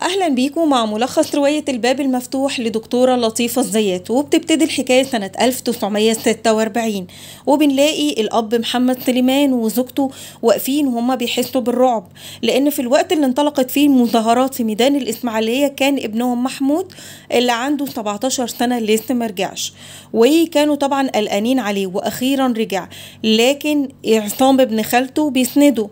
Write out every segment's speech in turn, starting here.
اهلا بيكم مع ملخص روايه الباب المفتوح لدكتوره لطيفه الزيات وبتبتدي الحكايه سنه 1946 وبنلاقي الاب محمد سليمان وزوجته واقفين وهم بيحسوا بالرعب لان في الوقت اللي انطلقت فيه المظاهرات في ميدان الاسماعيليه كان ابنهم محمود اللي عنده 17 سنه لسه مرجعش وكانوا طبعا قلقانين عليه واخيرا رجع لكن عصام ابن خالته بيسنده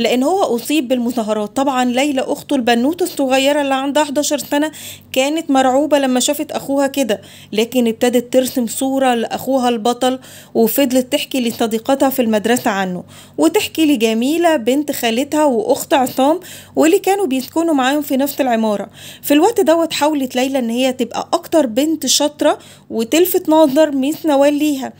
لأن هو أصيب بالمظاهرات طبعا ليلى أخته البنوتة الصغيرة اللي عندها 11 سنة كانت مرعوبة لما شافت أخوها كده لكن ابتدت ترسم صورة لأخوها البطل وفضلت تحكي لصديقتها في المدرسة عنه وتحكي لجميلة بنت خالتها وأخت عصام واللي كانوا بيسكنوا معاهم في نفس العمارة في الوقت دوت حاولت ليلى إن هي تبقى أكتر بنت شاطرة وتلفت نظر ميس نوال ليها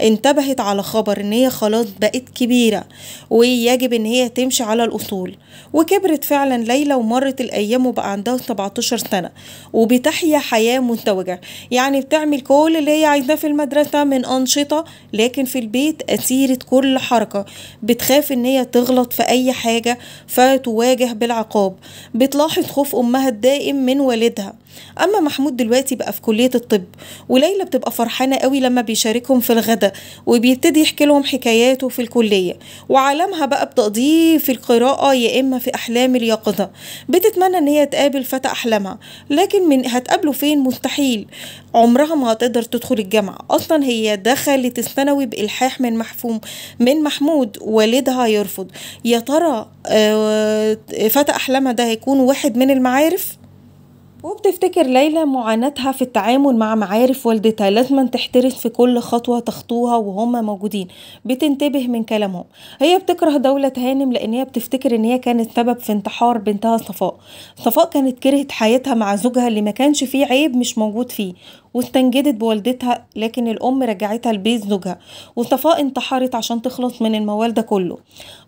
انتبهت على خبر إن هي خلاص بقت كبيرة ويجب إن هي تم تمشي على الأصول وكبرت فعلا ليلى ومرت الأيام وبقى عندها 17 سنة وبتحيا حياة متوجة يعني بتعمل كل اللي هي عايزاه في المدرسة من أنشطة لكن في البيت أسيرة كل حركة بتخاف إن هي تغلط في أي حاجة فتواجه بالعقاب بتلاحظ خوف أمها الدائم من والدها اما محمود دلوقتي بقى في كليه الطب وليلى بتبقى فرحانه قوي لما بيشاركهم في الغداء وبيبتدي يحكي لهم حكاياته في الكليه وعالمها بقى بتقضيه في القراءه يا اما في احلام اليقظه بتتمنى ان هي تقابل فتى احلامها لكن من هتقابله فين مستحيل عمرها ما هتقدر تدخل الجامعه اصلا هي دخلت الثانوي بالحاح من محفوم من محمود والدها يرفض يا ترى آه، فتى احلامها ده هيكون واحد من المعارف وبتفتكر ليلى معاناتها في التعامل مع معارف والدتها لازما تحترس في كل خطوة تخطوها وهم موجودين بتنتبه من كلامهم هي بتكره دولة هانم لأن هي بتفتكر إن هي كانت سبب في انتحار بنتها صفاء صفاء كانت كرهت حياتها مع زوجها اللي ما كانش فيه عيب مش موجود فيه واستنجدت بوالدتها لكن الأم رجعتها لبيت زوجها وصفاء انتحرت عشان تخلص من الموال ده كله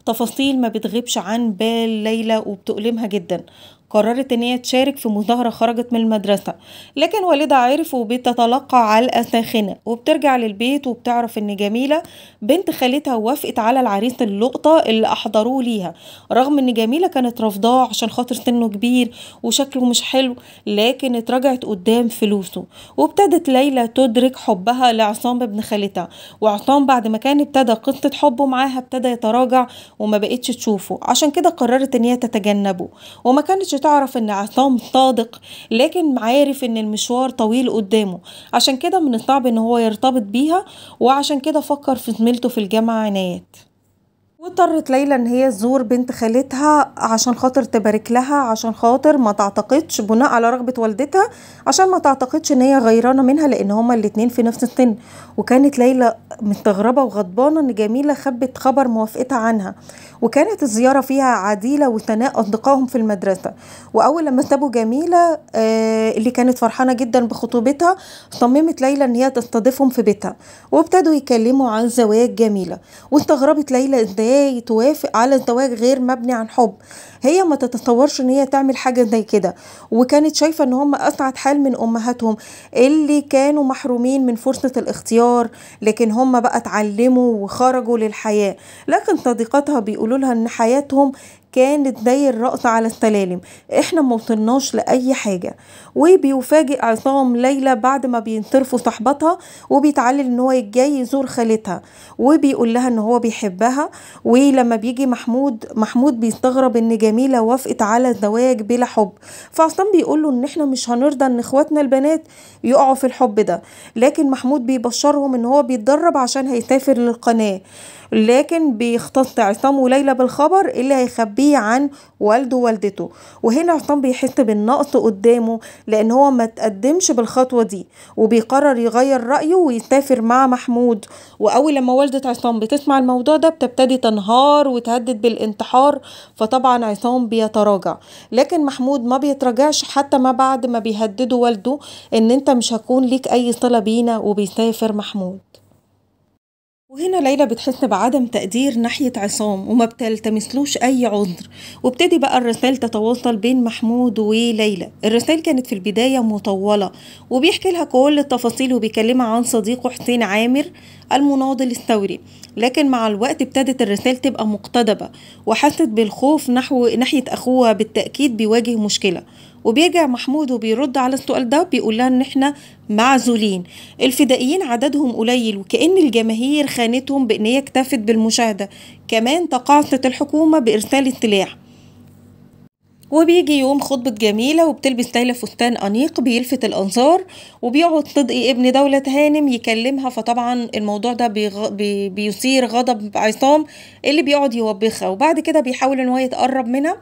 تفاصيل ما بتغيبش عن بال ليلى وبتؤلمها جدا قررت ان هي تشارك في مظاهره خرجت من المدرسه لكن والدها عرف وبتتلقى علقه ساخنه وبترجع للبيت وبتعرف ان جميله بنت خالتها وافقت على العريس اللقطه اللي احضروه ليها رغم ان جميله كانت رافضاه عشان خاطر سنه كبير وشكله مش حلو لكن اتراجعت قدام فلوسه وابتدت ليلى تدرك حبها لعصام ابن خالتها وعصام بعد ما كان ابتدى قصه حبه معاها ابتدى يتراجع وما بقتش تشوفه عشان كده قررت ان هي تتجنبه وما كانتش تعرف ان عصام صادق لكن عارف ان المشوار طويل قدامه عشان كده من الصعب ان هو يرتبط بيها وعشان كده فكر في زميلته في الجامعه عنايات واضطرت ليلى ان هي تزور بنت خالتها عشان خاطر تبارك لها عشان خاطر ما تعتقدش بناء على رغبه والدتها عشان ما تعتقدش ان هي غيرانه منها لان هما الاتنين في نفس السن وكانت ليلى مستغربه وغضبانه ان جميله خبت خبر موافقتها عنها وكانت الزياره فيها عديله وثناء اصدقائهم في المدرسه واول لما سابوا جميله آه اللي كانت فرحانه جدا بخطوبتها صممت ليلى ان هي تستضيفهم في بيتها وابتدوا يتكلموا عن زواج جميله واستغربت ليلى ازاي ازاي توافق على زواج غير مبني عن حب هي ما تتصورش ان هي تعمل حاجه زي كده وكانت شايفه ان هم اسعد حال من امهاتهم اللي كانوا محرومين من فرصه الاختيار لكن هم بقى اتعلموا وخرجوا للحياه لكن صديقاتها بيقولوا لها ان حياتهم كانت زي الرقص على السلالم احنا موصلناش لأي حاجة وبيفاجئ عصام ليلى بعد ما بينصرفوا صاحبتها وبيتعلل ان هو جاي يزور خالتها وبيقول لها ان هو بيحبها ولما بيجي محمود محمود بيستغرب ان جميلة وافقت على الزواج بلا حب فعصام بيقول له ان احنا مش هنرضى ان اخواتنا البنات يقعوا في الحب ده لكن محمود بيبشرهم ان هو بيتدرب عشان هيسافر للقناة لكن بيختص عصام وليلى بالخبر اللي هيخبيه عن والده ووالدته وهنا عصام بيحس بالنقص قدامه لان هو ما تقدمش بالخطوه دي وبيقرر يغير رايه ويسافر مع محمود واول لما والده عصام بتسمع الموضوع ده بتبتدي تنهار وتهدد بالانتحار فطبعا عصام بيتراجع لكن محمود ما بيتراجعش حتى ما بعد ما بيهدده والده ان انت مش هكون ليك اي صله بينا وبيسافر محمود وهنا ليلى بتحس بعدم تقدير ناحية عصام وما بتلتمسلوش أي عذر وابتدي بقى الرسائل تتواصل بين محمود وليلى الرسائل كانت في البداية مطولة وبيحكي لها كل التفاصيل وبيكلمها عن صديقه حسين عامر المناضل الثوري لكن مع الوقت ابتدت الرسائل تبقى مقتدبة وحست بالخوف نحو ناحية أخوها بالتأكيد بيواجه مشكلة وبيرجع محمود وبيرد على السؤال ده بيقول لها ان احنا معزولين الفدائيين عددهم قليل وكأن الجماهير خانتهم بان هي اكتفت بالمشاهدة كمان تقاعست الحكومة بارسال السلاح وبيجي يوم خطبة جميلة وبتلبس تايلة فستان أنيق بيلفت الأنظار وبيقعد صدقي ابن دولة هانم يكلمها فطبعا الموضوع ده بيغ... بي... بيثير غضب عصام اللي بيقعد يوبخها وبعد كده بيحاول إن هو يتقرب منها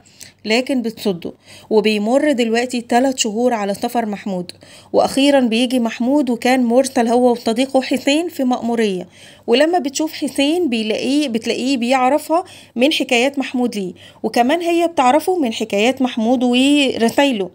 لكن بتصده وبيمر دلوقتي تلات شهور على سفر محمود واخيرا بيجي محمود وكان مرسل هو وصديقه حسين في مأمورية ولما بتشوف حسين بيلاقيه بتلاقيه بيعرفها من حكايات محمود ليه وكمان هي بتعرفه من حكايات محمود ورسايله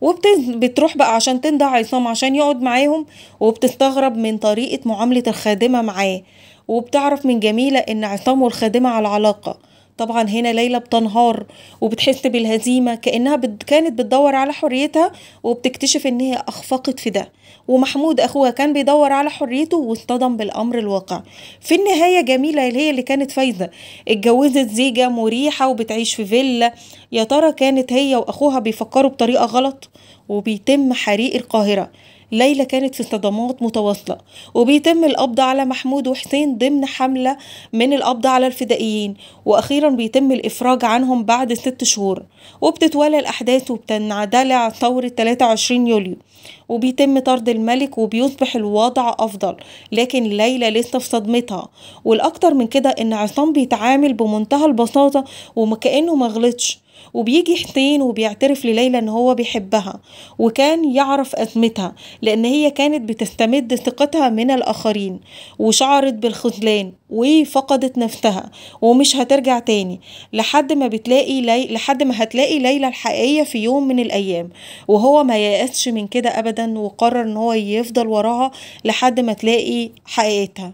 وبتروح بقى عشان تندع عصام عشان يقعد معاهم وبتستغرب من طريقة معاملة الخادمة معاه وبتعرف من جميلة إن عصام والخادمة على علاقة طبعا هنا ليلى بتنهار وبتحس بالهزيمة كأنها بت... كانت بتدور على حريتها وبتكتشف إن هي أخفقت في ده ومحمود أخوها كان بيدور على حريته واصطدم بالأمر الواقع في النهاية جميلة اللي هي اللي كانت فايزة اتجوزت زيجة مريحة وبتعيش في فيلا يا ترى كانت هي وأخوها بيفكروا بطريقة غلط وبيتم حريق القاهرة ليلى كانت في صدمات متواصلة وبيتم القبض على محمود وحسين ضمن حملة من القبض على الفدائيين وأخيرا بيتم الإفراج عنهم بعد ست شهور وبتتوالى الأحداث وبتنعدلع ثورة 23 يوليو وبيتم طرد الملك وبيصبح الوضع أفضل لكن ليلى لسه في صدمتها والأكتر من كده إن عصام بيتعامل بمنتهى البساطة وكأنه مغلطش وبيجي حسين وبيعترف لليلى ان هو بيحبها وكان يعرف ازمتها لان هي كانت بتستمد ثقتها من الاخرين وشعرت بالخذلان وفقدت نفسها ومش هترجع تاني لحد ما بتلاقي لي... لحد ما هتلاقي ليلى الحقيقيه في يوم من الايام وهو ما ييأسش من كده ابدا وقرر ان هو يفضل وراها لحد ما تلاقي حقيقتها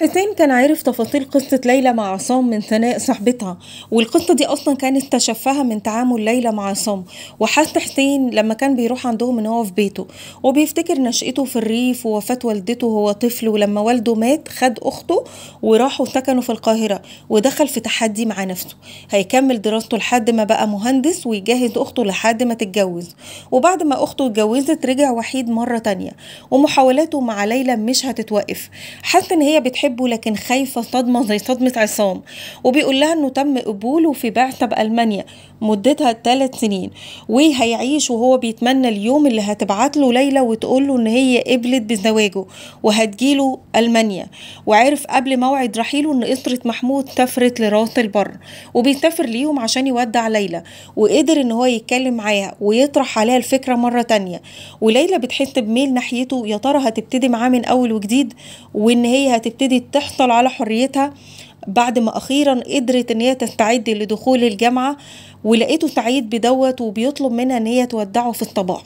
حسين كان عارف تفاصيل قصة ليلى مع عصام من ثناء صاحبتها والقصة دي أصلا كان تشفها من تعامل ليلى مع عصام وحس حسين لما كان بيروح عندهم إن هو في بيته وبيفتكر نشأته في الريف ووفاة والدته وهو طفل ولما والده مات خد أخته وراحوا سكنوا في القاهرة ودخل في تحدي مع نفسه هيكمل دراسته لحد ما بقى مهندس ويجهز أخته لحد ما تتجوز وبعد ما أخته اتجوزت رجع وحيد مرة تانية ومحاولاته مع ليلى مش هتتوقف حس إن هي بتحب بتحبه لكن خايفة صدمة زي صدمة عصام وبيقول لها انه تم قبوله في بعثة بألمانيا مدتها ثلاث سنين وهيعيش وهو بيتمنى اليوم اللي هتبعت له ليلى وتقول له ان هي قبلت بزواجه وهتجيله ألمانيا وعرف قبل موعد رحيله ان أسرة محمود سافرت لراس البر وبيسافر ليهم عشان يودع ليلى وقدر ان هو يتكلم معاها ويطرح عليها الفكرة مرة تانية وليلى بتحس بميل ناحيته يا ترى هتبتدي معاه من أول وجديد وان هي هتبتدي ابتدت تحصل على حريتها بعد ما اخيرا قدرت ان هي تستعد لدخول الجامعه ولقيته سعيد بدوت وبيطلب منها ان هي تودعه في الصباح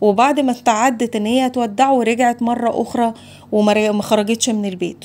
وبعد ما استعدت ان هي تودعه رجعت مره اخرى وما خرجتش من البيت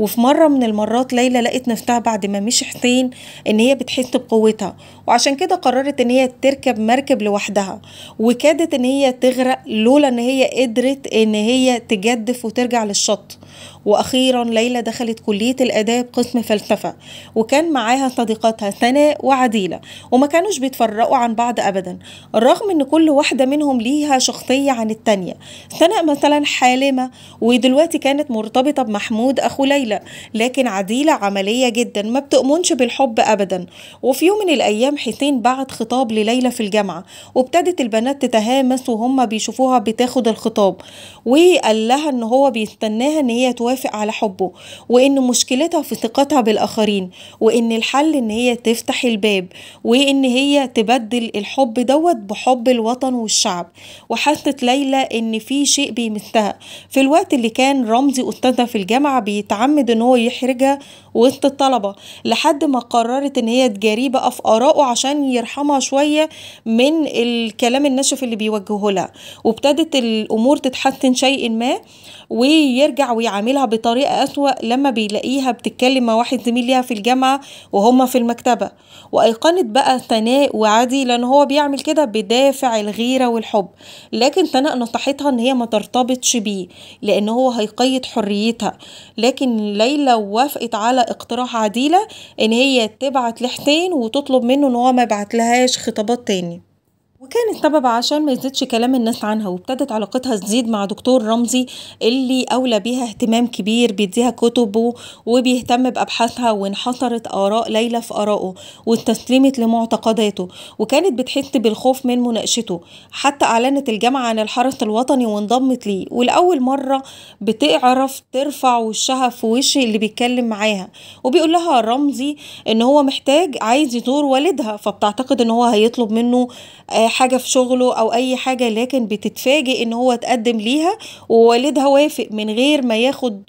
وفي مرة من المرات ليلى لقت نفسها بعد ما مشي حسين إن هي بتحس بقوتها وعشان كده قررت إن هي تركب مركب لوحدها وكادت إن هي تغرق لولا إن هي قدرت إن هي تجدف وترجع للشط وأخيرا ليلى دخلت كلية الآداب قسم فلسفة وكان معاها صديقاتها سناء وعديلة وما كانوش بيتفرقوا عن بعض أبدا رغم إن كل واحدة منهم ليها شخصية عن التانية سناء مثلا حالمة ودلوقتي كانت مرتبطة بمحمود أخو ليلى عديلة لكن عديلة عملية جدا ما بتؤمنش بالحب أبدا وفي يوم من الأيام حسين بعت خطاب لليلى في الجامعة وابتدت البنات تتهامس وهم بيشوفوها بتاخد الخطاب وقال لها إن هو بيستناها إن هي توافق على حبه وإن مشكلتها في ثقتها بالآخرين وإن الحل إن هي تفتح الباب وإن هي تبدل الحب دوت بحب الوطن والشعب وحست ليلى إن في شيء بيمسها في الوقت اللي كان رمزي أستاذها في الجامعة بيتعمد عمد ان هو يحرجها وسط الطلبه لحد ما قررت ان هي تجاريه بقى في ارائه عشان يرحمها شويه من الكلام النشف اللي بيوجهه لها وابتدت الامور تتحسن شيء ما ويرجع ويعاملها بطريقه اسوا لما بيلاقيها بتتكلم مع واحد زميل ليها في الجامعه وهما في المكتبه وايقنت بقى ثناء وعادي لان هو بيعمل كده بدافع الغيره والحب لكن ثناء نصحتها ان هي ما ترتبطش بيه لان هو هيقيد حريتها لكن ان ليلى وافقت على اقتراح عديلة ان هي تبعت لحسين وتطلب منه ان هو ما لهاش خطابات تاني وكانت السبب عشان ما يزيدش كلام الناس عنها وابتدت علاقتها تزيد مع دكتور رمزي اللي أولى بيها اهتمام كبير بيديها كتبه وبيهتم بأبحاثها وانحصرت آراء ليلى في آرائه واستسلمت لمعتقداته وكانت بتحس بالخوف من مناقشته حتى أعلنت الجامعة عن الحرس الوطني وانضمت ليه ولأول مرة بتعرف ترفع وشها في وش اللي بيتكلم معاها وبيقول لها رمزي إن هو محتاج عايز يزور والدها فبتعتقد إن هو هيطلب منه آه، حاجة في شغله أو أي حاجة لكن بتتفاجئ إن هو اتقدم ليها ووالدها وافق من غير ما ياخد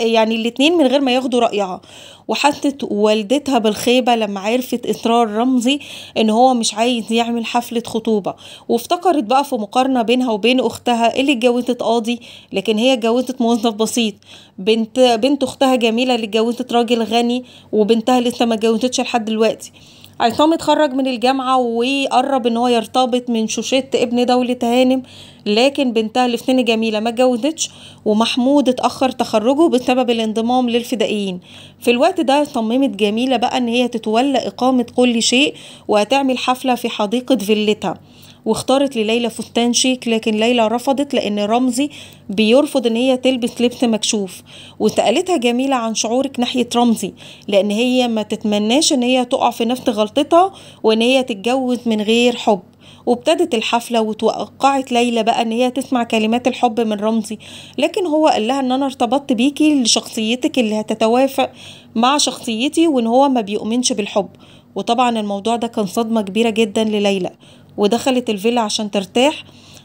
يعني الاتنين من غير ما ياخدوا رأيها وحست والدتها بالخيبة لما عرفت إصرار رمزي إن هو مش عايز يعمل حفلة خطوبة وافتكرت بقى في مقارنة بينها وبين أختها اللي اتجوزت قاضي لكن هي اتجوزت موظف بسيط بنت بنت أختها جميلة اللي اتجوزت راجل غني وبنتها لسه ما اتجوزتش لحد دلوقتي عصام اتخرج من الجامعة وقرب ان هو يرتبط من شوشيت ابن دولة هانم لكن بنتها اللي في سن جميلة ما اتجوزتش ومحمود اتأخر تخرجه بسبب الانضمام للفدائيين في الوقت ده صممت جميلة بقى ان هي تتولى اقامة كل شيء وهتعمل حفلة في حديقة فيلتها واختارت لليلى فستان شيك لكن ليلى رفضت لان رمزي بيرفض ان هي تلبس لبس مكشوف وسالتها جميله عن شعورك ناحيه رمزي لان هي ما تتمناش ان هي تقع في نفس غلطتها وان هي تتجوز من غير حب وابتدت الحفلة وتوقعت ليلى بقى ان هي تسمع كلمات الحب من رمزي لكن هو قال لها ان انا ارتبطت بيكي لشخصيتك اللي هتتوافق مع شخصيتي وان هو ما بيؤمنش بالحب وطبعا الموضوع ده كان صدمة كبيرة جدا لليلى ودخلت الفيلا عشان ترتاح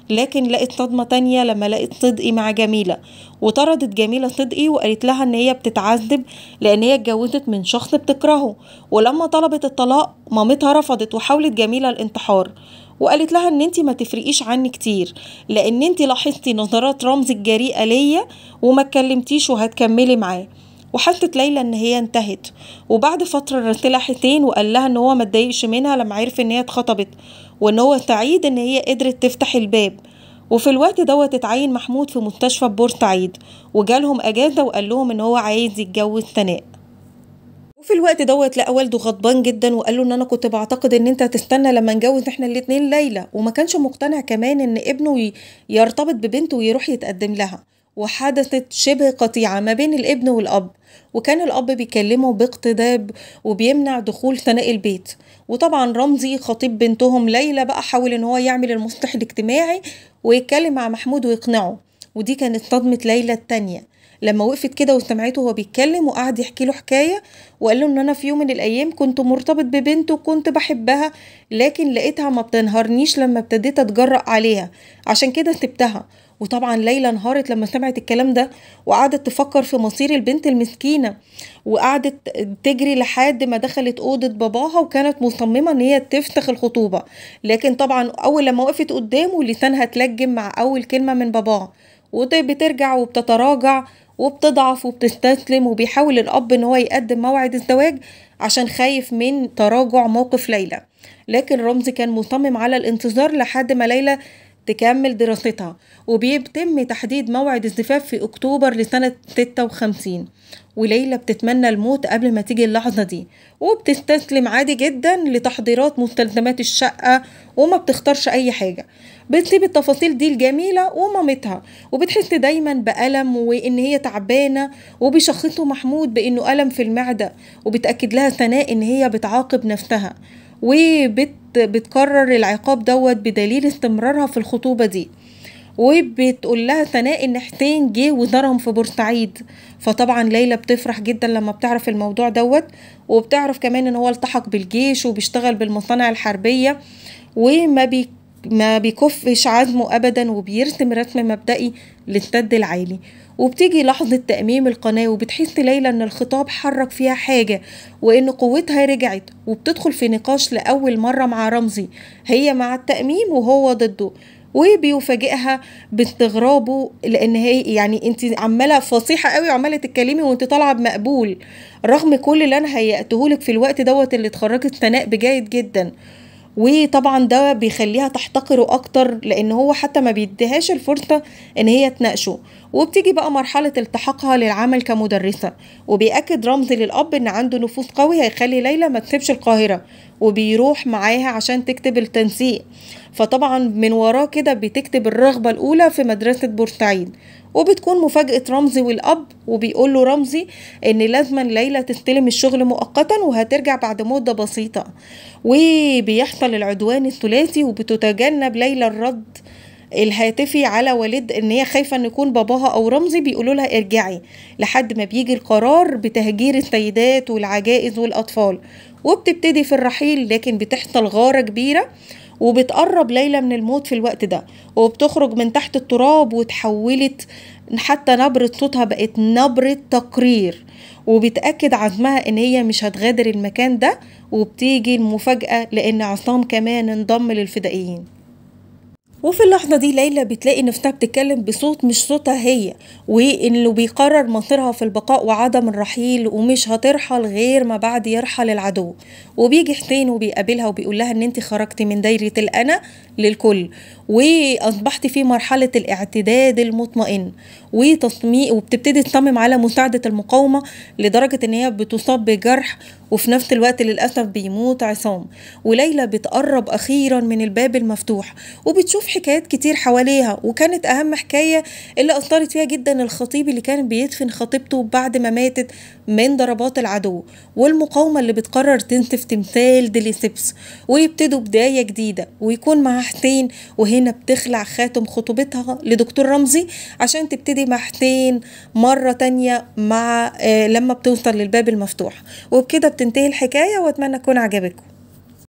لكن لقت صدمة تانية لما لقت صدقي مع جميلة وطردت جميلة صدقي وقالت لها ان هي بتتعذب لان هي اتجوزت من شخص بتكرهه ولما طلبت الطلاق مامتها رفضت وحاولت جميلة الانتحار وقالت لها ان انت ما تفرقيش عني كتير لان انت لاحظتي نظرات رمز الجريئة ليا وما اتكلمتيش وهتكملي معاه وحست ليلى ان هي انتهت وبعد فتره رسلها حسين وقال لها ان هو ما منها لما عرف ان هي اتخطبت وان هو سعيد ان هي قدرت تفتح الباب وفي الوقت دوت اتعين محمود في مستشفى بورسعيد وجالهم اجازه وقال لهم ان هو عايز يتجوز ثناء وفي الوقت دوت لقى والده غضبان جدا وقال له ان انا كنت بعتقد ان انت هتستنى لما نجوز احنا الاتنين ليلى وما كانش مقتنع كمان ان ابنه يرتبط ببنته ويروح يتقدم لها وحدثت شبه قطيعة ما بين الابن والأب وكان الأب بيكلمه باقتداب وبيمنع دخول ثناء البيت وطبعا رمزي خطيب بنتهم ليلى بقى حاول إن هو يعمل المصلح الاجتماعي ويتكلم مع محمود ويقنعه ودي كانت صدمة ليلى التانية لما وقفت كده وسمعته وهو بيتكلم وقعد يحكي له حكايه وقال له ان انا في يوم من الايام كنت مرتبط ببنت وكنت بحبها لكن لقيتها ما بتنهرنيش لما ابتديت اتجرأ عليها عشان كده سبتها وطبعا ليلى انهارت لما سمعت الكلام ده وقعدت تفكر في مصير البنت المسكينه وقعدت تجري لحد ما دخلت اوضه باباها وكانت مصممه ان هي تفسخ الخطوبه لكن طبعا اول لما وقفت قدامه لسانها اتلجم مع اول كلمه من باباها وبترجع وبتتراجع وبتضعف وبتستسلم وبيحاول الأب إن هو يقدم موعد الزواج عشان خايف من تراجع موقف ليلى لكن رمزي كان مصمم على الانتظار لحد ما ليلى تكمل دراستها وبيتم تحديد موعد الزفاف في أكتوبر لسنة 56 وليلى بتتمنى الموت قبل ما تيجي اللحظة دي وبتستسلم عادي جدا لتحضيرات مستلزمات الشقة وما بتختارش أي حاجة بتسيب التفاصيل دي الجميلة ومامتها وبتحس دايما بألم وإن هي تعبانة وبيشخصه محمود بإنه ألم في المعدة وبتأكد لها ثناء إن هي بتعاقب نفسها وبتكرر بتكرر العقاب دوت بدليل استمرارها في الخطوبة دي وبتقول لها ثناء ان حسين جه وضرهم في بورسعيد فطبعا ليلى بتفرح جدا لما بتعرف الموضوع دوت وبتعرف كمان ان هو التحق بالجيش وبيشتغل بالمصانع الحربيه وما بي ما بيكفش عزمه ابدا وبيرسم رسم مبدئي للسد العالي وبتيجي لحظة تأميم القناة وبتحس ليلى إن الخطاب حرك فيها حاجة وإن قوتها رجعت وبتدخل في نقاش لأول مرة مع رمزي هي مع التأميم وهو ضده وبيفاجئها باستغرابه لان هي يعني انت عماله فصيحه قوي وعماله تتكلمي وانت طالعه بمقبول رغم كل اللي انا هيأتهولك في الوقت دوت اللي اتخرجت ثناء بجيد جدا وطبعا ده بيخليها تحتقره اكتر لان هو حتى ما بيديهاش الفرصه ان هي تناقشه وبتيجي بقى مرحله التحاقها للعمل كمدرسه وبيأكد رمزي للاب ان عنده نفوذ قوي هيخلي ليلى ما تسيبش القاهره وبيروح معاها عشان تكتب التنسيق فطبعا من وراه كده بتكتب الرغبة الأولى في مدرسة بورسعيد وبتكون مفاجأة رمزي والأب وبيقول له رمزي إن لازما ليلى تستلم الشغل مؤقتا وهترجع بعد مدة بسيطة وبيحصل العدوان الثلاثي وبتتجنب ليلى الرد الهاتفي على والد ان هي خايفه ان يكون باباها او رمزي بيقولوا لها ارجعي لحد ما بيجي القرار بتهجير السيدات والعجائز والاطفال وبتبتدي في الرحيل لكن بتحصل غاره كبيره وبتقرب ليلى من الموت في الوقت ده وبتخرج من تحت التراب وتحولت حتى نبرة صوتها بقت نبرة تقرير وبتأكد عزمها إن هي مش هتغادر المكان ده وبتيجي المفاجأة لأن عصام كمان انضم للفدائيين وفي اللحظة دي ليلى بتلاقي نفسها بتتكلم بصوت مش صوتها هي وإنه بيقرر مصيرها في البقاء وعدم الرحيل ومش هترحل غير ما بعد يرحل العدو وبيجي حسين وبيقابلها وبيقول لها إن أنت خرجتي من دايرة الأنا للكل واصبحت في مرحله الاعتداد المطمئن وتصميم وبتبتدي تصمم على مساعده المقاومه لدرجه ان هي بتصاب بجرح وفي نفس الوقت للاسف بيموت عصام وليلى بتقرب اخيرا من الباب المفتوح وبتشوف حكايات كتير حواليها وكانت اهم حكايه اللي اثرت فيها جدا الخطيب اللي كان بيدفن خطيبته بعد ما ماتت من ضربات العدو والمقاومه اللي بتقرر تنسف تمثال ديليسيبس ويبتدوا بدايه جديده ويكون معاها محتين وهنا بتخلع خاتم خطوبتها لدكتور رمزي عشان تبتدي محتين مرة تانية مع آه، لما بتوصل للباب المفتوح وبكده بتنتهي الحكاية واتمنى تكون عجبتكم